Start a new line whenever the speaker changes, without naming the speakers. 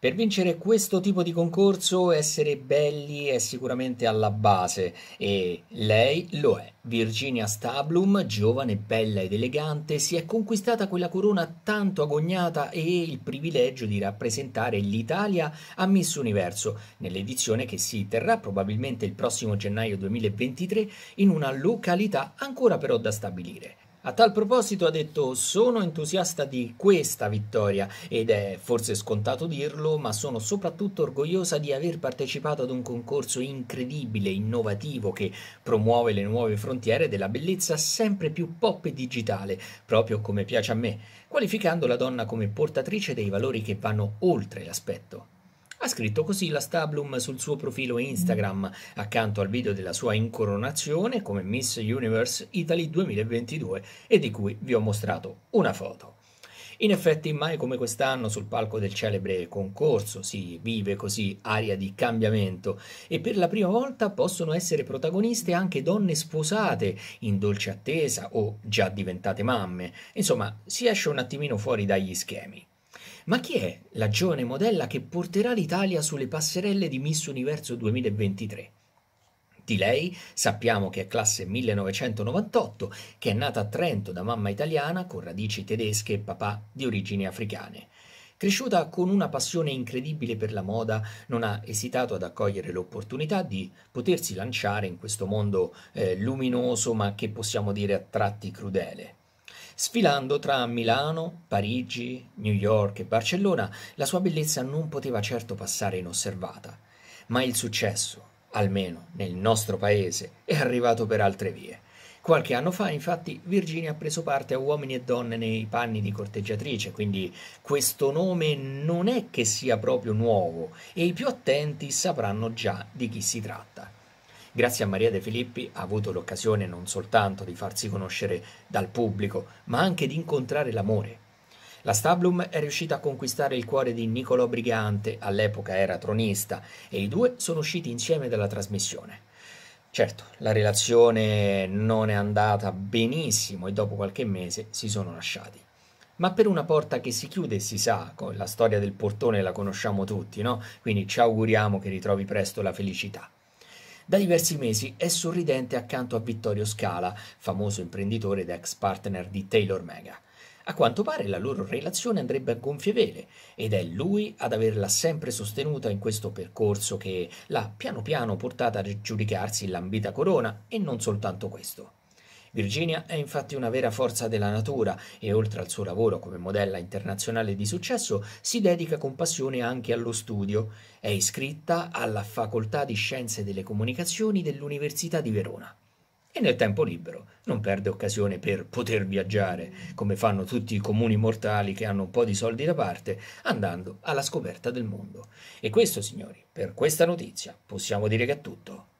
Per vincere questo tipo di concorso essere belli è sicuramente alla base e lei lo è. Virginia Stablum, giovane, bella ed elegante, si è conquistata quella corona tanto agognata e il privilegio di rappresentare l'Italia a Miss Universo nell'edizione che si terrà probabilmente il prossimo gennaio 2023 in una località ancora però da stabilire. A tal proposito ha detto sono entusiasta di questa vittoria ed è forse scontato dirlo, ma sono soprattutto orgogliosa di aver partecipato ad un concorso incredibile, innovativo, che promuove le nuove frontiere della bellezza sempre più pop e digitale, proprio come piace a me, qualificando la donna come portatrice dei valori che vanno oltre l'aspetto. Ha scritto così la Stablum sul suo profilo Instagram, accanto al video della sua incoronazione come Miss Universe Italy 2022 e di cui vi ho mostrato una foto. In effetti, mai come quest'anno sul palco del celebre concorso si vive così aria di cambiamento e per la prima volta possono essere protagoniste anche donne sposate in dolce attesa o già diventate mamme. Insomma, si esce un attimino fuori dagli schemi. Ma chi è la giovane modella che porterà l'Italia sulle passerelle di Miss Universo 2023? Di lei sappiamo che è classe 1998, che è nata a Trento da mamma italiana con radici tedesche e papà di origini africane. Cresciuta con una passione incredibile per la moda, non ha esitato ad accogliere l'opportunità di potersi lanciare in questo mondo eh, luminoso ma che possiamo dire a tratti crudele. Sfilando tra Milano, Parigi, New York e Barcellona, la sua bellezza non poteva certo passare inosservata, ma il successo, almeno nel nostro paese, è arrivato per altre vie. Qualche anno fa, infatti, Virginia ha preso parte a Uomini e Donne nei panni di corteggiatrice, quindi questo nome non è che sia proprio nuovo e i più attenti sapranno già di chi si tratta grazie a Maria De Filippi ha avuto l'occasione non soltanto di farsi conoscere dal pubblico, ma anche di incontrare l'amore. La Stablum è riuscita a conquistare il cuore di Niccolò Brigante, all'epoca era tronista, e i due sono usciti insieme dalla trasmissione. Certo, la relazione non è andata benissimo e dopo qualche mese si sono lasciati. Ma per una porta che si chiude si sa, la storia del portone la conosciamo tutti, no? Quindi ci auguriamo che ritrovi presto la felicità. Da diversi mesi è sorridente accanto a Vittorio Scala, famoso imprenditore ed ex partner di Taylor Mega. A quanto pare la loro relazione andrebbe a gonfie vele ed è lui ad averla sempre sostenuta in questo percorso che l'ha piano piano portata a giudicarsi l'ambita corona e non soltanto questo. Virginia è infatti una vera forza della natura e oltre al suo lavoro come modella internazionale di successo si dedica con passione anche allo studio. È iscritta alla Facoltà di Scienze delle Comunicazioni dell'Università di Verona. E nel tempo libero non perde occasione per poter viaggiare, come fanno tutti i comuni mortali che hanno un po' di soldi da parte, andando alla scoperta del mondo. E questo, signori, per questa notizia possiamo dire che è tutto.